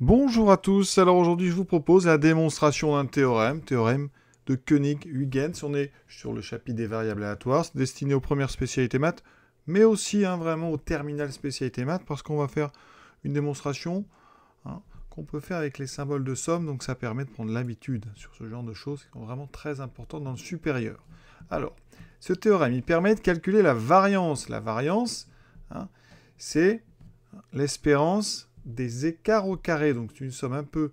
Bonjour à tous, alors aujourd'hui je vous propose la démonstration d'un théorème, théorème de Koenig-Huygens. On est sur le chapitre des variables aléatoires, destiné aux premières spécialités maths, mais aussi hein, vraiment aux terminales spécialités maths, parce qu'on va faire une démonstration hein, qu'on peut faire avec les symboles de somme, donc ça permet de prendre l'habitude sur ce genre de choses qui sont vraiment très importantes dans le supérieur. Alors, ce théorème, il permet de calculer la variance. La variance, hein, c'est l'espérance des écarts au carré. Donc c'est une somme un peu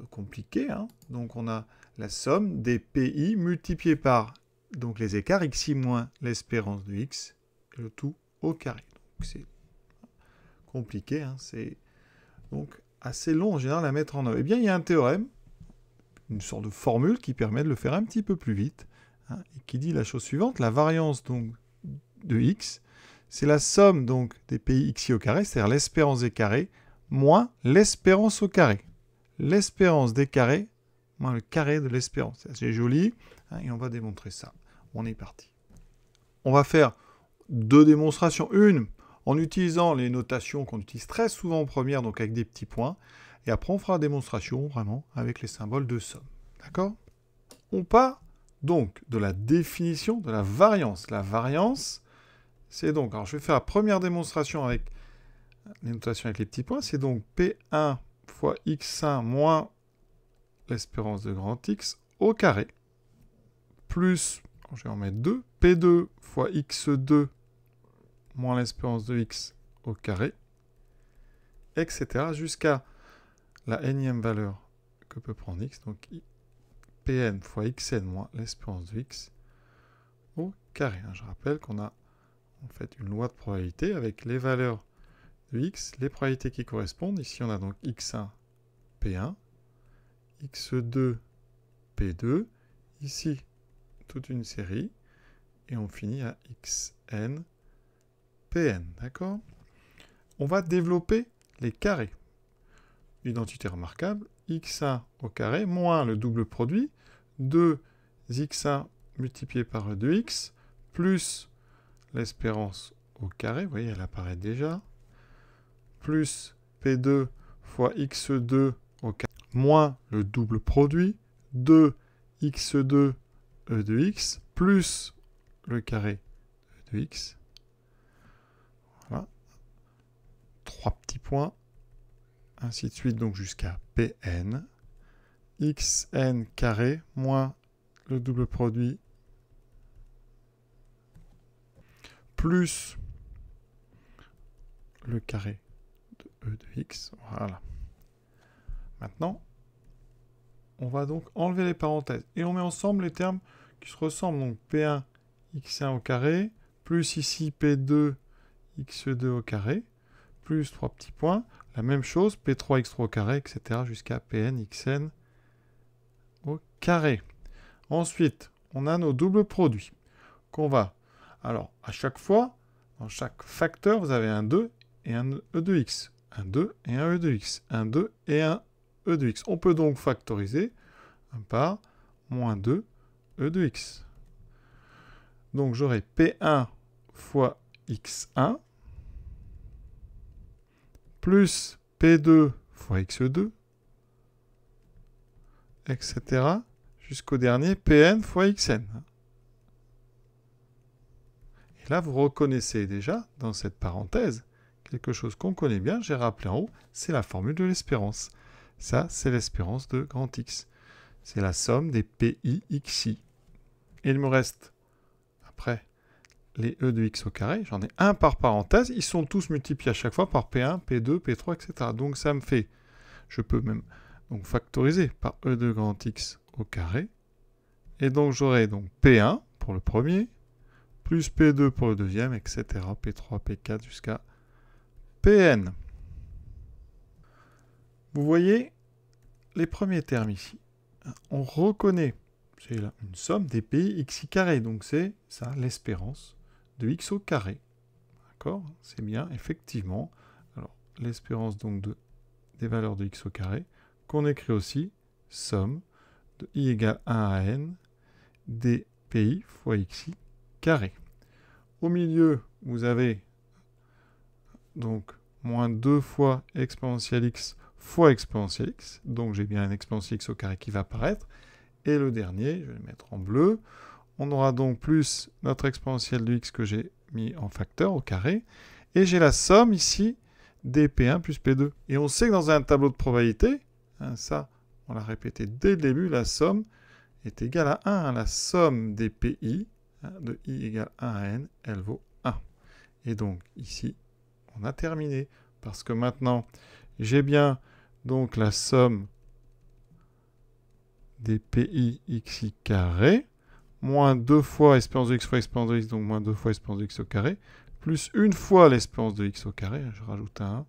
euh, compliquée. Hein. Donc on a la somme des PI multipliée par donc les écarts xi moins l'espérance de x, le tout au carré. Donc c'est compliqué, hein. c'est donc assez long en général à mettre en œuvre. Eh bien, il y a un théorème, une sorte de formule qui permet de le faire un petit peu plus vite, hein, et qui dit la chose suivante la variance donc de x, c'est la somme donc des pi xi au carré, c'est-à-dire l'espérance des carrés moins l'espérance au carré. L'espérance des carrés moins le carré de l'espérance. C'est assez joli hein, et on va démontrer ça. On est parti. On va faire deux démonstrations. Une en utilisant les notations qu'on utilise très souvent en première, donc avec des petits points. Et après, on fera démonstration vraiment avec les symboles de somme. D'accord On part donc de la définition de la variance. La variance, c'est donc, alors je vais faire la première démonstration avec les notations avec les petits points, c'est donc P1 fois X1 moins l'espérance de grand X au carré, plus, je vais en mettre 2, P2 fois X2 moins l'espérance de X au carré, etc. jusqu'à la énième valeur que peut prendre X, donc Pn fois Xn moins l'espérance de X au carré. Hein, je rappelle qu'on a en fait une loi de probabilité avec les valeurs x, les probabilités qui correspondent. Ici, on a donc x1, p1, x2, p2, ici, toute une série, et on finit à xn, pn, d'accord On va développer les carrés. Identité remarquable, x1 au carré, moins le double produit, 2 x1 multiplié par 2x, plus l'espérance au carré, vous voyez, elle apparaît déjà, plus P2 fois X2 au carré moins le double produit de X2 E de X plus le carré e de X. Voilà. Trois petits points. Ainsi de suite, donc jusqu'à Pn. Xn carré moins le double produit plus le carré e de x. Voilà. Maintenant, on va donc enlever les parenthèses. Et on met ensemble les termes qui se ressemblent. Donc P1, X1 au carré, plus ici P2, X2 au carré, plus trois petits points. La même chose, P3, X3 au carré, etc. jusqu'à Pn, Xn au carré. Ensuite, on a nos doubles produits qu'on va... Alors, à chaque fois, dans chaque facteur, vous avez un 2 et un E de X un 2 et un E de x, un 2 et un E de x. On peut donc factoriser par moins 2 E de x. Donc j'aurai P1 fois x1 plus P2 fois x2, etc. jusqu'au dernier Pn fois xn. Et là, vous reconnaissez déjà dans cette parenthèse quelque chose qu'on connaît bien, j'ai rappelé en haut, c'est la formule de l'espérance. Ça, c'est l'espérance de grand X. C'est la somme des PI, i. Et il me reste, après, les E de X au carré. J'en ai un par parenthèse. Ils sont tous multipliés à chaque fois par P1, P2, P3, etc. Donc ça me fait, je peux même donc factoriser par E de grand X au carré. Et donc j'aurai donc P1 pour le premier, plus P2 pour le deuxième, etc. P3, P4 jusqu'à PN. Vous voyez les premiers termes ici. On reconnaît, c'est une somme des pays xi carré, donc c'est ça l'espérance de x au carré. D'accord C'est bien, effectivement. Alors, l'espérance donc de, des valeurs de x au carré, qu'on écrit aussi somme de i égale 1 à n des pays fois xi carré. Au milieu, vous avez donc moins 2 fois exponentielle x fois exponentielle x. Donc j'ai bien un exponentielle x au carré qui va apparaître. Et le dernier, je vais le mettre en bleu. On aura donc plus notre exponentielle de x que j'ai mis en facteur au carré. Et j'ai la somme ici des P1 plus P2. Et on sait que dans un tableau de probabilité, hein, ça on l'a répété dès le début, la somme est égale à 1. la somme des PI, hein, de i égale 1 à n, elle vaut 1. Et donc ici, on a terminé. Parce que maintenant, j'ai bien donc la somme des PI xi carré, moins 2 fois espérance de x fois espérance de x, donc moins 2 fois espérance de x au carré, plus une fois l'espérance de x au carré, je rajoute un 1.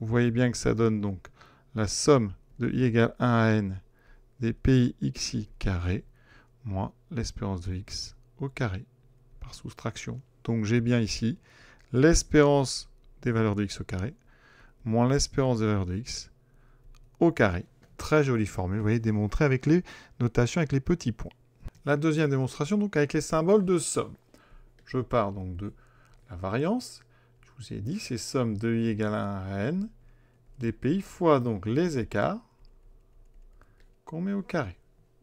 Vous voyez bien que ça donne donc la somme de i égale 1 à n des PI xi carré, moins l'espérance de x au carré, par soustraction. Donc j'ai bien ici l'espérance des valeurs de x au carré, moins l'espérance des valeurs de x au carré. Très jolie formule, vous voyez, démontrée avec les notations, avec les petits points. La deuxième démonstration, donc avec les symboles de somme. Je pars donc de la variance. Je vous ai dit, c'est somme de i égale à 1 des n, fois donc les écarts qu'on met au carré.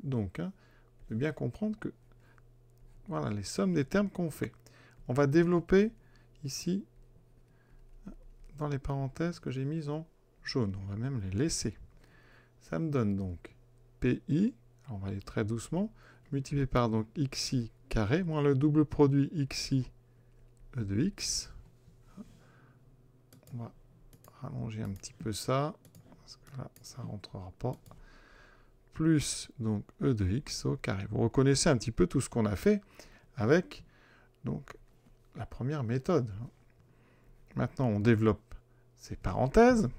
Donc, on hein, peut bien comprendre que voilà les sommes des termes qu'on fait. On va développer ici dans les parenthèses que j'ai mises en jaune. On va même les laisser. Ça me donne donc PI, on va aller très doucement, multiplié par donc XI carré, moins le double produit XI E de X. On va rallonger un petit peu ça, parce que là, ça rentrera pas. Plus donc E de X au carré. Vous reconnaissez un petit peu tout ce qu'on a fait avec donc la première méthode. Maintenant, on développe ces parenthèses.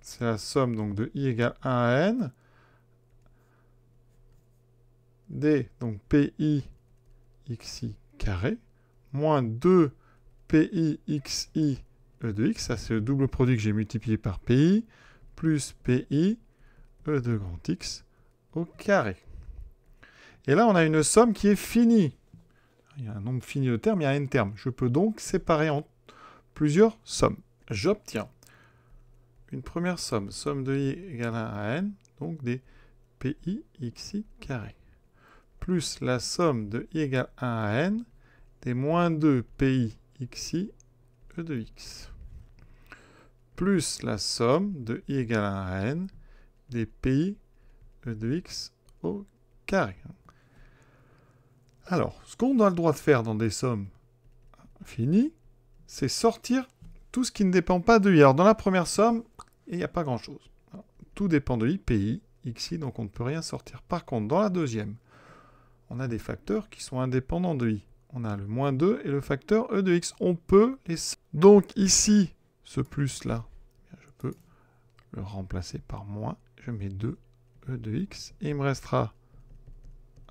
C'est la somme donc de i égale 1 à n. d, donc pi xi carré, moins 2 pi xi e de x, ça c'est le double produit que j'ai multiplié par pi, plus pi e de grand x au carré. Et là, on a une somme qui est finie. Il y a un nombre fini de termes, il y a n termes. Je peux donc séparer en plusieurs sommes j'obtiens une première somme, somme de i égale 1 à n, donc des pi xi carré, plus la somme de i égale 1 à n des moins 2 pi xi e de x, plus la somme de i égale 1 à n des pi e de x au carré. Alors, ce qu'on a le droit de faire dans des sommes finies, c'est sortir tout ce qui ne dépend pas de i. Alors dans la première somme, il n'y a pas grand-chose. Tout dépend de i, pi, xi, donc on ne peut rien sortir. Par contre, dans la deuxième, on a des facteurs qui sont indépendants de i. On a le moins 2 et le facteur e de x. On peut les... Donc ici, ce plus-là, eh je peux le remplacer par moins. Je mets 2 e de x. Et il me restera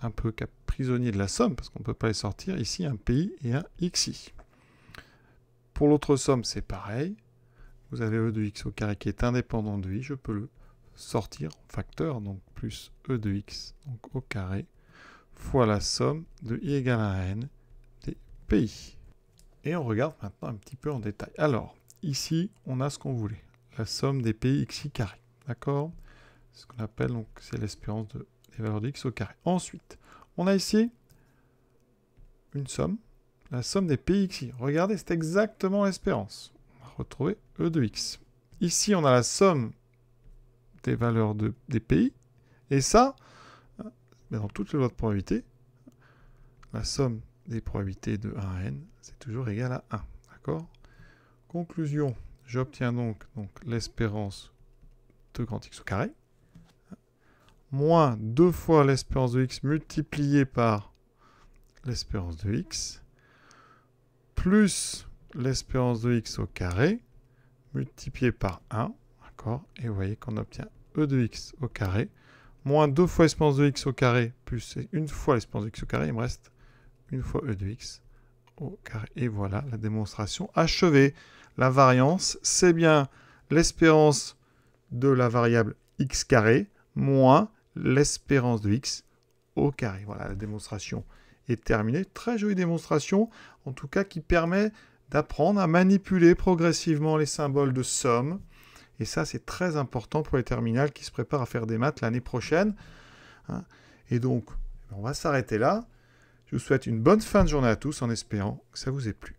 un peu prisonnier de la somme, parce qu'on ne peut pas les sortir, ici un pi et un xi. Pour l'autre somme, c'est pareil. Vous avez E de x au carré qui est indépendant de i. Je peux le sortir en facteur, donc plus E de x donc au carré, fois la somme de i égale à n des pays. Et on regarde maintenant un petit peu en détail. Alors, ici, on a ce qu'on voulait. La somme des pays xi carré. D'accord Ce qu'on appelle, donc, c'est l'espérance de, des valeurs de x au carré. Ensuite, on a ici une somme la somme des ici. Regardez, c'est exactement l'espérance. On va retrouver E de x. Ici, on a la somme des valeurs de, des pays. Et ça, euh, dans toutes les lois de probabilité, la somme des probabilités de 1n, à c'est toujours égal à 1. D'accord Conclusion, j'obtiens donc, donc l'espérance de grand x au carré, moins 2 fois l'espérance de x multipliée par l'espérance de x, plus l'espérance de x au carré multiplié par 1. D'accord Et vous voyez qu'on obtient e de x au carré moins 2 fois l'espérance de x au carré plus une fois l'espérance de x au carré. Il me reste une fois e de x au carré. Et voilà la démonstration achevée. La variance, c'est bien l'espérance de la variable x carré moins l'espérance de x carré. Voilà, la démonstration est terminée. Très jolie démonstration, en tout cas qui permet d'apprendre à manipuler progressivement les symboles de somme. Et ça, c'est très important pour les terminales qui se préparent à faire des maths l'année prochaine. Hein. et donc, on va s'arrêter là. Je vous souhaite une bonne fin de journée à tous en espérant que ça vous ait plu.